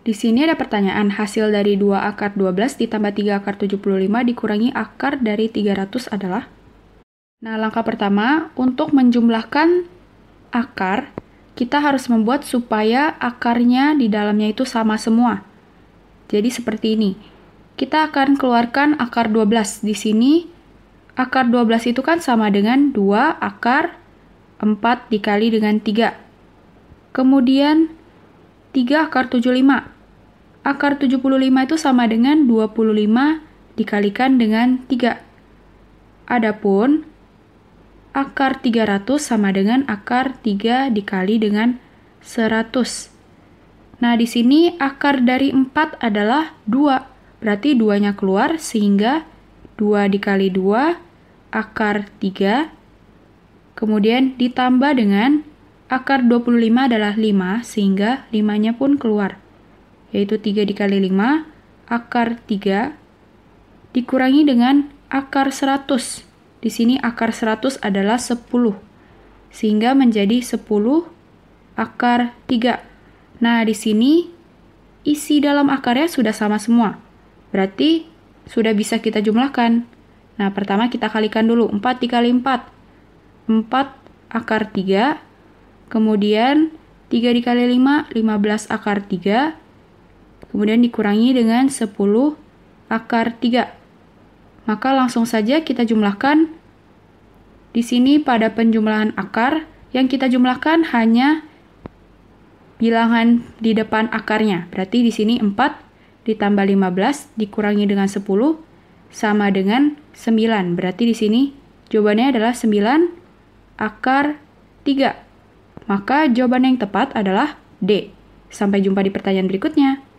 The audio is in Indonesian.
Di sini ada pertanyaan, hasil dari 2 akar 12 ditambah 3 akar 75 dikurangi akar dari 300 adalah? Nah, langkah pertama, untuk menjumlahkan akar, kita harus membuat supaya akarnya di dalamnya itu sama semua. Jadi seperti ini. Kita akan keluarkan akar 12. Di sini, akar 12 itu kan sama dengan 2 akar 4 dikali dengan 3. Kemudian, 3 akar 75. Akar 75 itu sama dengan 25 dikalikan dengan 3. Adapun akar 300 sama dengan akar 3 dikali dengan 100. Nah, di sini akar dari 4 adalah 2. Berarti 2-nya keluar sehingga 2 dikali 2 akar 3 kemudian ditambah dengan akar 25 adalah 5, sehingga 5-nya pun keluar, yaitu 3 dikali 5, akar 3, dikurangi dengan akar 100. Di sini akar 100 adalah 10, sehingga menjadi 10 akar 3. Nah, di sini isi dalam akarnya sudah sama semua, berarti sudah bisa kita jumlahkan. Nah, pertama kita kalikan dulu 4 dikali 4. 4 akar 3 Kemudian 3 dikali 5, 15 akar 3. Kemudian dikurangi dengan 10 akar 3. Maka langsung saja kita jumlahkan. Di sini pada penjumlahan akar, yang kita jumlahkan hanya bilangan di depan akarnya. Berarti di sini 4 ditambah 15 dikurangi dengan 10 sama dengan 9. Berarti di sini jawabannya adalah 9 akar 3. Maka jawaban yang tepat adalah D. Sampai jumpa di pertanyaan berikutnya.